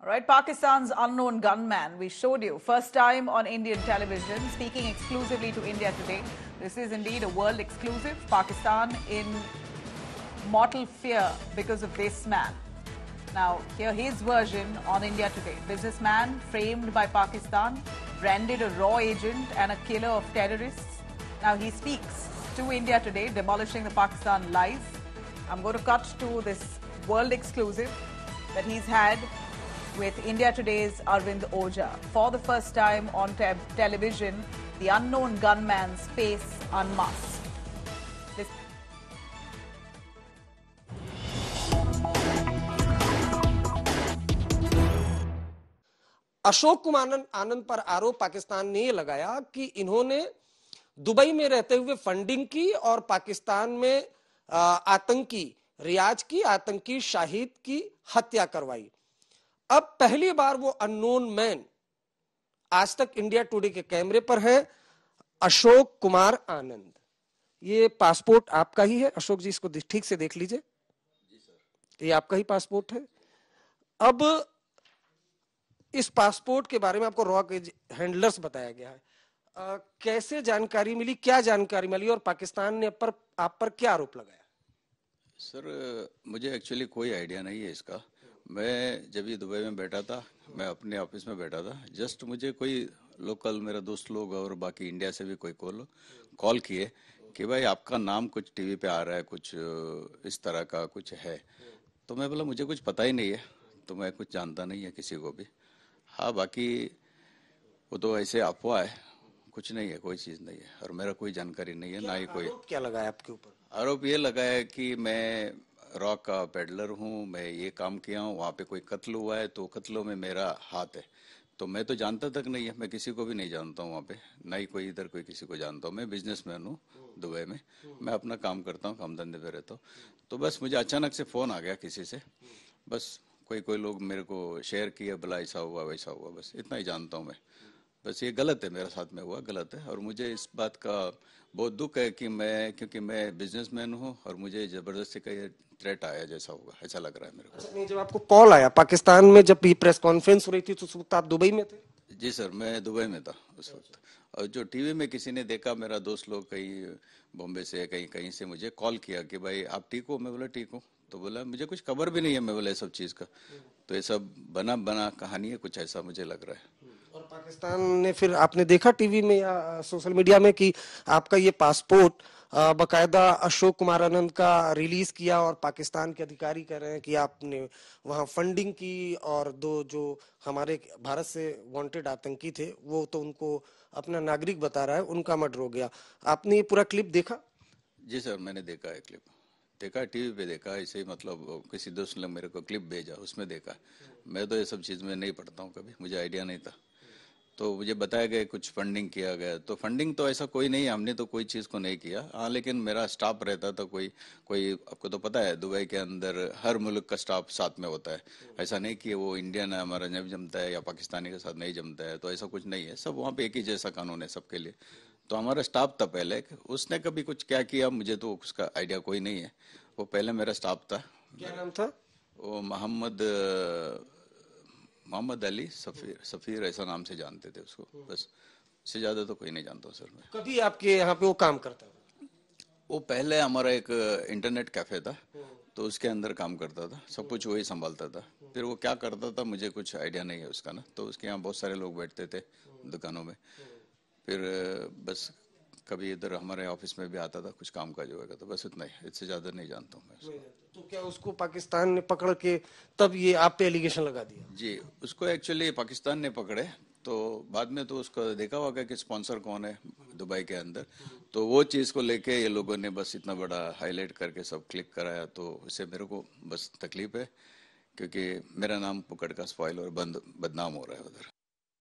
All right, Pakistan's unknown gunman, we showed you first time on Indian television, speaking exclusively to India today. This is indeed a world exclusive. Pakistan in mortal fear because of this man. Now, hear his version on India today. Businessman framed by Pakistan, branded a raw agent and a killer of terrorists. Now, he speaks to India today, demolishing the Pakistan lies. I'm going to cut to this world exclusive that he's had with India Today's Arvind Oja. For the first time on te television, the unknown gunman's face unmasked. Ashok Kumar आनंद पर आरोप पाकिस्तान ने लगाया कि इन्होंने Dubai में रहते हुए funding की और पाकिस्तान में आतंकी रियाज की आतंकी शाहिद की हत्या करवाई अब पहली बार वो अननोन मैन आज तक इंडिया टुडे के कैमरे पर है अशोक कुमार आनंद ये पासपोर्ट आपका ही है अशोक जी इसको ठीक से देख लीजिए ये आपका ही पासपोर्ट है अब इस पासपोर्ट के बारे में आपको रॉक हैंडलर्स बताया गया है आ, कैसे जानकारी मिली क्या जानकारी मिली और पाकिस्तान ने पर आप पर क्या आरोप लगाया सर मुझे एक्चुअली कोई आइडिया नहीं है इसका मैं जब ये दुबई में बैठा था मैं अपने ऑफिस में बैठा था जस्ट मुझे कोई लोकल मेरा दोस्त लोग और बाकी इंडिया से भी कोई कॉल कॉल किए कि भाई आपका नाम कुछ टीवी पे आ रहा है कुछ इस तरह का कुछ है तो मैं बोला मुझे कुछ पता ही नहीं है तो मैं कुछ जानता नहीं है किसी को भी हाँ बाकी वो तो ऐसे अफवाह है कुछ नहीं है कोई चीज़ नहीं है और मेरा कोई जानकारी नहीं है ना ही कोई क्या लगाया आपके ऊपर आरोप ये लगाया कि मैं रॉक का पेडलर हूँ मैं ये काम किया हूँ वहाँ पे कोई कत्ल हुआ है तो कत्लों में मेरा हाथ है तो मैं तो जानता तक नहीं है मैं किसी को भी नहीं जानता हूँ वहाँ पे ना ही कोई इधर कोई किसी को जानता हूँ मैं बिजनेस मैन हूँ दुबई में मैं अपना काम करता हूँ काम धंधे पे रहता हूँ तो बस मुझे अचानक से फ़ोन आ गया किसी से बस कोई कोई लोग मेरे को शेयर किया भला ऐसा हुआ वैसा हुआ बस इतना ही जानता हूँ मैं बस ये गलत है मेरे साथ में हुआ गलत है और मुझे इस बात का बहुत दुख है कि मैं क्योंकि मैं बिजनेसमैन हूँ और मुझे जबरदस्ती का ये थ्रेट आया जैसा होगा ऐसा लग रहा है मेरे को अच्छा, नहीं जब आपको कॉल आया पाकिस्तान में जब भी प्रेस कॉन्फ्रेंस हो रही थी तो उस वक्त आप दुबई में थे जी सर मैं दुबई में था उस वक्त और जो टीवी में किसी ने देखा मेरा दोस्त लोग कहीं बॉम्बे से कहीं कहीं से मुझे कॉल किया कि भाई आप ठीक हो मैं बोला ठीक हूँ तो बोला मुझे कुछ खबर भी नहीं है मैं बोला ये सब चीज़ का तो ये सब बना बना कहानी है कुछ ऐसा मुझे लग रहा है पाकिस्तान ने फिर आपने देखा टीवी में या सोशल मीडिया में कि आपका ये पासपोर्ट बकायदा अशोक कुमार आनंद का रिलीज किया और पाकिस्तान के अधिकारी कह रहे हैं कि आपने वहाँ फंडिंग की और दो जो हमारे भारत से वांटेड आतंकी थे वो तो उनको अपना नागरिक बता रहा है उनका मर्डर हो गया आपने ये पूरा क्लिप देखा जी सर मैंने देखा है क्लिप देखा टीवी पे देखा ऐसे ही मतलब किसी दोस्त ने मेरे को क्लिप भेजा उसमें देखा मैं तो ये सब चीज़ में नहीं पढ़ता हूँ कभी मुझे आइडिया नहीं था तो मुझे बताया गया कुछ फंडिंग किया गया तो फंडिंग तो ऐसा कोई नहीं हमने तो कोई चीज़ को नहीं किया हाँ लेकिन मेरा स्टाफ रहता था तो कोई कोई आपको तो पता है दुबई के अंदर हर मुल्क का स्टाफ साथ में होता है ऐसा नहीं कि वो इंडियन है हमारा नहीं जमता है या पाकिस्तानी के साथ नहीं जमता है तो ऐसा कुछ नहीं है सब वहाँ पे एक ही जैसा कानून है सबके लिए तो हमारा स्टाफ था पहले उसने कभी कुछ क्या किया मुझे तो उसका आइडिया कोई नहीं है वो पहले मेरा स्टाफ था क्या नाम था वो मोहम्मद मोहम्मद अली सफ़ीर सफ़ीर ऐसा नाम से जानते थे उसको बस इससे ज़्यादा तो कोई नहीं जानता सर मैं कभी आपके यहाँ पे वो काम करता था वो पहले हमारा एक इंटरनेट कैफ़े था तो उसके अंदर काम करता था सब कुछ वही संभालता था फिर वो क्या करता था मुझे कुछ आइडिया नहीं है उसका ना तो उसके यहाँ बहुत सारे लोग बैठते थे दुकानों में फिर बस कभी इधर हमारे ऑफिस में भी आता था कुछ काम काज होगा तो बस इतना ही इससे ज्यादा नहीं जानता हूँ मैं तो, तो क्या उसको पाकिस्तान ने पकड़ के तब ये आप पे एलिगेशन लगा दिया जी उसको एक्चुअली पाकिस्तान ने पकड़े तो बाद में तो उसको देखा होगा कि स्पॉन्सर कौन है दुबई के अंदर तो वो चीज़ को लेके ये लोगों ने बस इतना बड़ा हाईलाइट करके सब क्लिक कराया तो इससे मेरे को बस तकलीफ है क्योंकि मेरा नाम पकड़ का स्पॉइल और बंद बदनाम हो रहा है उधर